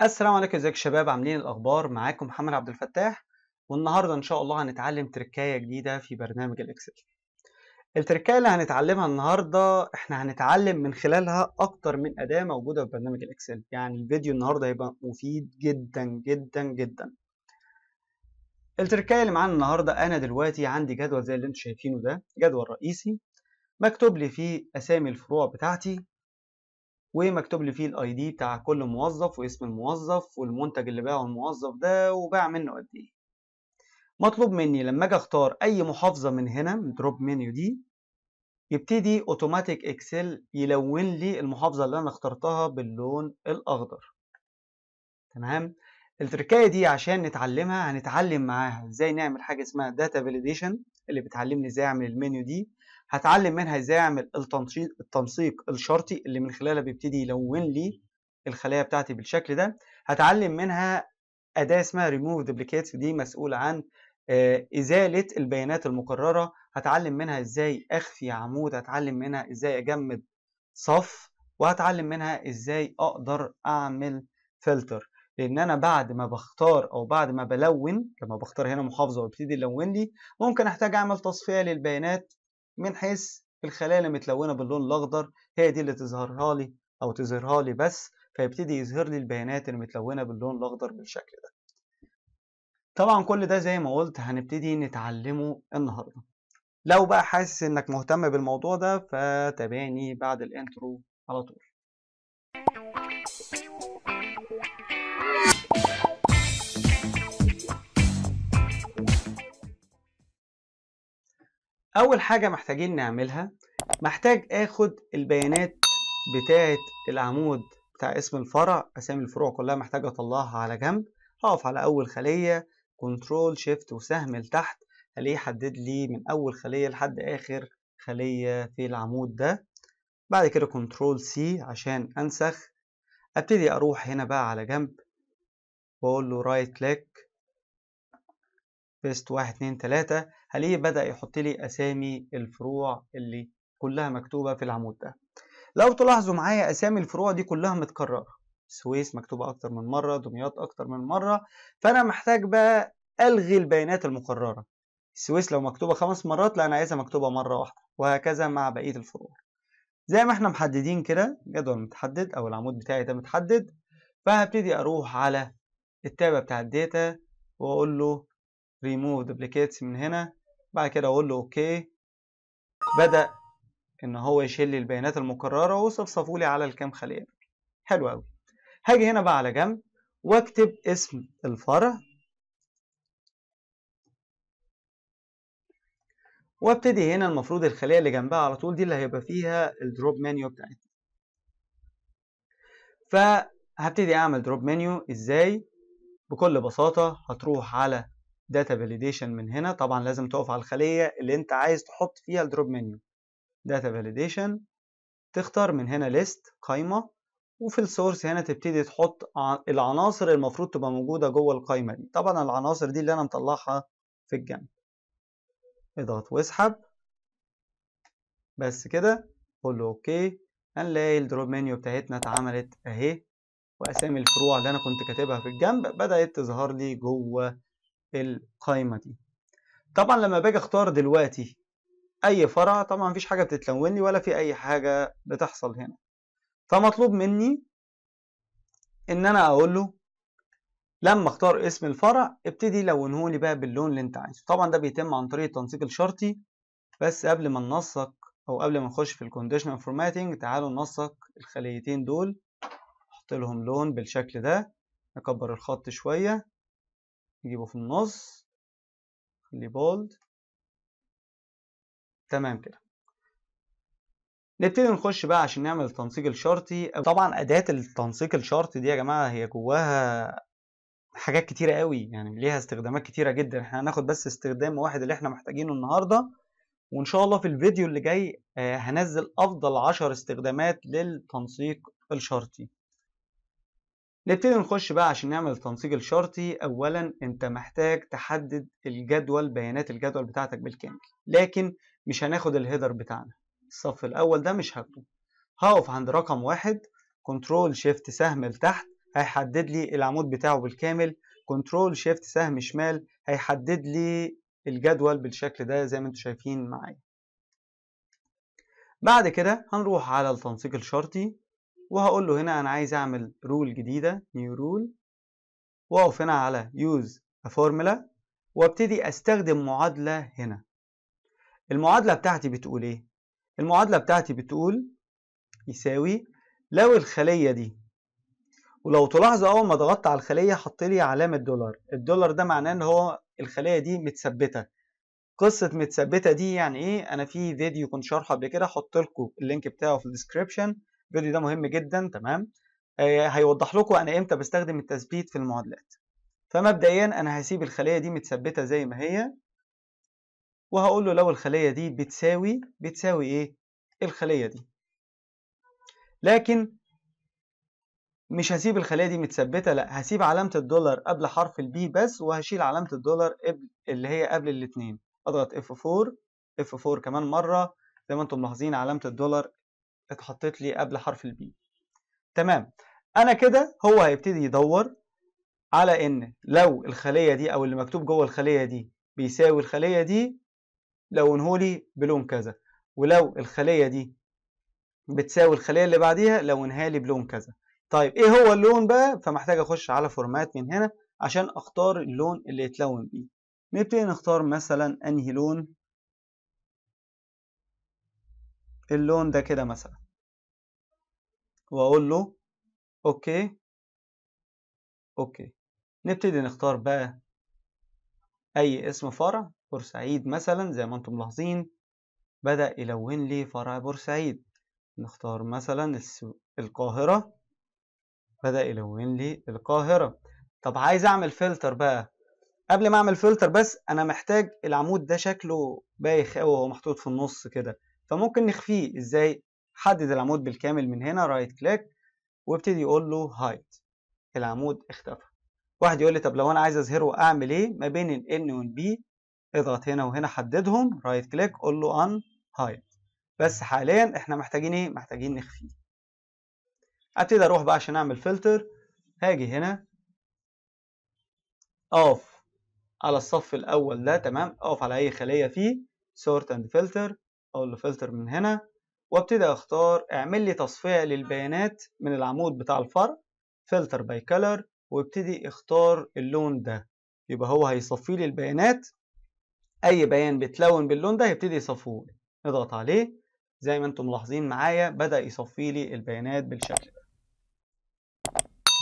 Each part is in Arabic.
السلام عليكم ازيك شباب عاملين الاخبار معاكم محمد عبد الفتاح والنهارده ان شاء الله هنتعلم تركايه جديده في برنامج الاكسل التركايه اللي هنتعلمها النهارده احنا هنتعلم من خلالها اكتر من اداه موجوده في برنامج الاكسل يعني الفيديو النهارده هيبقى مفيد جدا جدا جدا التركايه اللي معانا النهارده انا دلوقتي عندي جدول زي اللي انتم شايفينه ده جدول رئيسي مكتوب لي فيه اسامي الفروع بتاعتي ومكتوب لي فيه الاي دي بتاع كل موظف واسم الموظف والمنتج اللي باعه الموظف ده وباع منه قد ايه مطلوب مني لما اجي اختار اي محافظه من هنا من دروب منيو دي يبتدي اوتوماتيك اكسل يلون لي المحافظه اللي انا اخترتها باللون الاخضر تمام التركايه دي عشان نتعلمها هنتعلم معاها ازاي نعمل حاجه اسمها داتا فاليديشن اللي بتعلمني ازاي اعمل المنيو دي هتعلم منها ازاي اعمل التنسيق التنسيق الشرطي اللي من خلاله بيبتدي يلون لي الخلايا بتاعتي بالشكل ده هتعلم منها اداه اسمها ريموف دوبليكيتس دي مسؤوله عن آه، ازاله البيانات المكرره هتعلم منها ازاي اخفي عمود هتعلم منها ازاي اجمد صف وهتعلم منها ازاي اقدر اعمل فلتر لان انا بعد ما بختار او بعد ما بلون لما بختار هنا محافظه وابتدي يلون لي ممكن احتاج اعمل تصفيه للبيانات من حيث الخلايا اللي متلونه باللون الاخضر هي دي اللي تظهرها لي او تظهرها لي بس فيبتدي يظهر لي البيانات المتلونه باللون الاخضر بالشكل ده طبعا كل ده زي ما قلت هنبتدي نتعلمه النهارده لو بقى حاسس انك مهتم بالموضوع ده فتابعني بعد الانترو على طول اول حاجه محتاجين نعملها محتاج اخد البيانات بتاعه العمود بتاع اسم الفرع اسامي الفروع كلها محتاج اطلعها على جنب هقف على اول خليه كنترول شيفت وسهم لتحت الاقيه حدد لي من اول خليه لحد اخر خليه في العمود ده بعد كده كنترول سي عشان انسخ ابتدي اروح هنا بقى على جنب واقول له رايت كليك بيست واحد اتنين تلاتة هلاقيه بدأ يحط لي أسامي الفروع اللي كلها مكتوبة في العمود ده لو تلاحظوا معايا أسامي الفروع دي كلها متكررة سويس مكتوبة أكتر من مرة دمياط أكتر من مرة فأنا محتاج بقى ألغي البيانات المكررة السويس لو مكتوبة خمس مرات لا أنا عايزها مكتوبة مرة واحدة وهكذا مع بقية الفروع زي ما احنا محددين كده جدول متحدد أو العمود بتاعي ده متحدد فهبتدي أروح على التابة بتاع الداتا وأقول له remove duplicates من هنا بعد كده اقول له اوكي بدأ ان هو يشيل لي البيانات المكررة وصفصفوا لي على الكام خلية حلو قوي هاجي هنا بقى على جنب واكتب اسم الفرع وابتدي هنا المفروض الخلية اللي جنبها على طول دي اللي هيبقى فيها الدروب منيو بتاعتنا فهبتدي اعمل دروب منيو ازاي بكل بساطة هتروح على داتا فاليديشن من هنا طبعا لازم تقف على الخليه اللي انت عايز تحط فيها الدروب منيو داتا فاليديشن تختار من هنا ليست قايمه وفي السورس هنا تبتدي تحط العناصر المفروض تبقى موجوده جوه القايمه دي طبعا العناصر دي اللي انا مطلعها في الجنب اضغط واسحب بس كده قول له اوكي هنلاقي الدروب منيو بتاعتنا اتعملت اهي واسامي الفروع اللي انا كنت كاتبها في الجنب بدات تظهر لي جوه القايمة دي طبعا لما باجي اختار دلوقتي اي فرع طبعا مفيش حاجة بتتلون لي ولا في اي حاجة بتحصل هنا فمطلوب مني ان انا اقول له لما اختار اسم الفرع ابتدي لونهولي بقى باللون اللي انت عايزه طبعا ده بيتم عن طريق التنسيق الشرطي بس قبل ما ننسق او قبل ما نخش في الكونديشنال فورماتنج تعالوا ننسق الخليتين دول نحط لهم لون بالشكل ده نكبر الخط شوية نجيبه في النص خلي بولد تمام كده نبتدي نخش بقى عشان نعمل التنسيق الشرطي طبعا اداه التنسيق الشرطي دي يا جماعه هي جواها حاجات كتيره قوي يعني ليها استخدامات كتيره جدا احنا هناخد بس استخدام واحد اللي احنا محتاجينه النهارده وان شاء الله في الفيديو اللي جاي آه، هنزل افضل عشر استخدامات للتنسيق الشرطي نبتدي نخش بقى عشان نعمل التنسيق الشرطي اولا انت محتاج تحدد الجدول بيانات الجدول بتاعتك بالكامل لكن مش هناخد الهيدر بتاعنا الصف الاول ده مش هاخده هقف عند رقم واحد كنترول شيفت سهم لتحت هيحدد لي العمود بتاعه بالكامل كنترول شيفت سهم شمال هيحدد لي الجدول بالشكل ده زي ما انتم شايفين معايا بعد كده هنروح على التنسيق الشرطي وهقول له هنا انا عايز اعمل رول جديده نيو رول واقف هنا على يوز فورمولا وابتدي استخدم معادله هنا المعادله بتاعتي بتقول ايه المعادله بتاعتي بتقول يساوي لو الخليه دي ولو تلاحظوا اول ما ضغطت على الخليه حط لي علامه دولار الدولار ده معناه ان هو الخليه دي متثبته قصه متثبته دي يعني ايه انا في فيديو كنت شارحه قبل كده هحط لكم اللينك بتاعه في الديسكريبشن الفيديو ده مهم جدا تمام آه، هيوضح لكم انا امتى بستخدم التثبيت في المعادلات فمبدئيا انا هسيب الخليه دي متثبته زي ما هي وهقول له لو الخليه دي بتساوي بتساوي ايه الخليه دي لكن مش هسيب الخليه دي متثبته لا هسيب علامه الدولار قبل حرف البي بس وهشيل علامه الدولار اللي هي قبل الاثنين اضغط اف 4 اف 4 كمان مره زي ما انتم ملاحظين علامه الدولار اتحطت لي قبل حرف البي تمام انا كده هو هيبتدي يدور على ان لو الخليه دي او اللي مكتوب جوه الخليه دي بيساوي الخليه دي لونهولي بلون كذا ولو الخليه دي بتساوي الخليه اللي بعديها لونها لي بلون كذا طيب ايه هو اللون بقى فمحتاج اخش على فورمات من هنا عشان اختار اللون اللي يتلون بيه نبتدي نختار مثلا انهي لون اللون ده كده مثلا واقول له اوكي اوكي نبتدي نختار بقى اي اسم فرع بورسعيد مثلا زي ما انتم ملاحظين بدأ يلون لي فرع بورسعيد نختار مثلا القاهرة بدأ يلون لي القاهرة طب عايز اعمل فلتر بقى قبل ما اعمل فلتر بس انا محتاج العمود ده شكله بايخ قوي وهو محطوط في النص كده فممكن نخفيه ازاي حدد العمود بالكامل من هنا رايت كليك وابتدي يقول له هايت العمود اختفى واحد يقول لي طب لو انا عايز اظهره اعمل ايه ما بين ال N وال B اضغط هنا وهنا حددهم رايت كليك قول له ان هايد بس حاليا احنا محتاجين ايه محتاجين نخفيه ابتدي اروح بقى عشان اعمل فلتر هاجي هنا اقف على الصف الاول ده تمام اقف على اي خليه فيه سورت اند فلتر اقول له فلتر من هنا وابتدي اختار اعمل لي تصفية للبيانات من العمود بتاع الفرع فلتر باي كلر وابتدي اختار اللون ده يبقى هو هيصفي لي البيانات اي بيان بتلون باللون ده هيبتدي يصفوه اضغط عليه زي ما انتم ملاحظين معايا بدا يصفي لي البيانات بالشكل ده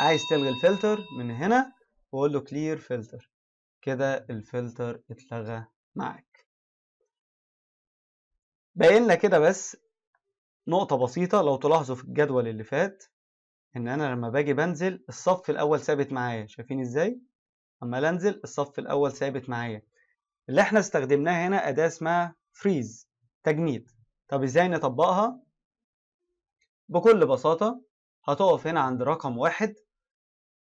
عايز تلغي الفلتر من هنا واقول له كلير فلتر كده الفلتر اتلغى معاك باين لنا كده بس نقطة بسيطة لو تلاحظوا في الجدول اللي فات ان انا لما باجي بنزل الصف الاول ثابت معايا شايفين ازاي اما انزل الصف الاول ثابت معايا اللي احنا استخدمناها هنا اداة اسمها فريز تجميد طب ازاي نطبقها بكل بساطة هتقف هنا عند رقم واحد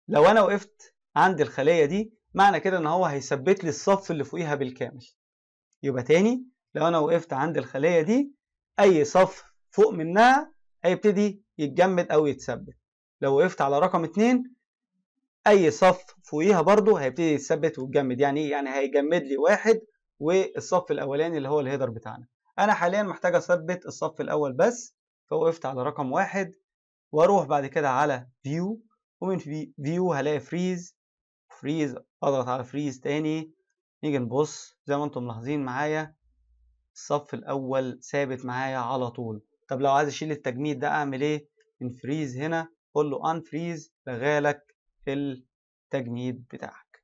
لو انا وقفت عند الخلية دي معنى كده ان هو هيثبت لي الصف اللي فوقيها بالكامل يبقى تاني لو انا وقفت عند الخلية دي اي صف فوق منها هيبتدي يتجمد او يتثبت لو وقفت على رقم اتنين اي صف فوقيها برضو هيبتدي يتثبت ويتجمد يعني ايه يعني هيجمد لي واحد والصف الاولاني اللي هو الهيدر بتاعنا انا حاليا محتاج اثبت الصف الاول بس فوقفت على رقم واحد واروح بعد كده على فيو ومن فيو هلاقي فريز فريز اضغط على فريز تاني نيجي نبص زي ما انتم ملاحظين معايا الصف الاول ثابت معايا على طول طب لو عايز اشيل التجميد ده اعمل ايه انفريز هنا قول له انفريز لغالك التجميد بتاعك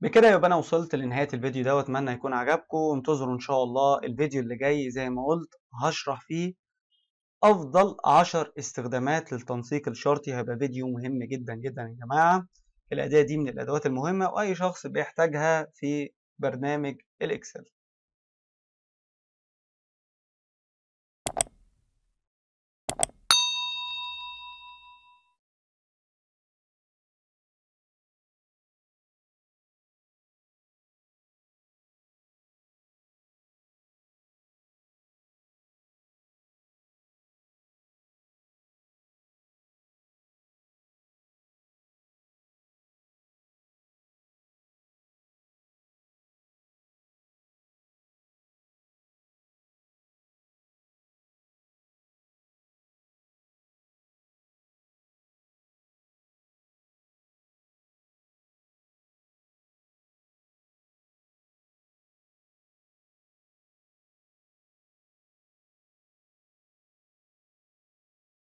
بكده يبقى انا وصلت لنهايه الفيديو ده واتمنى يكون عجبكم انتظروا ان شاء الله الفيديو اللي جاي زي ما قلت هشرح فيه افضل 10 استخدامات للتنسيق الشرطي هيبقى فيديو مهم جدا جدا يا جماعه الاداه دي من الادوات المهمه واي شخص بيحتاجها في برنامج الاكسل